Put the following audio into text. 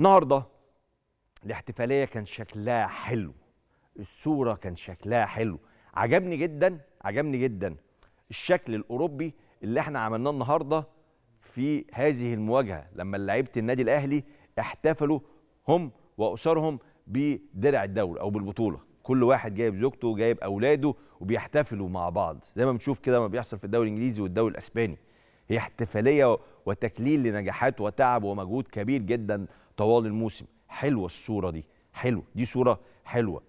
النهارده الاحتفاليه كان شكلها حلو الصوره كان شكلها حلو عجبني جدا عجبني جدا الشكل الاوروبي اللي احنا عملناه النهارده في هذه المواجهه لما لعيبه النادي الاهلي احتفلوا هم واسرهم بدرع الدوري او بالبطوله كل واحد جايب زوجته وجايب اولاده وبيحتفلوا مع بعض زي ما بنشوف كده ما بيحصل في الدوري الانجليزي والدوري الاسباني هي احتفاليه وتكليل لنجاحات وتعب ومجهود كبير جدا طوال الموسم حلوه الصوره دي حلوه دي صوره حلوه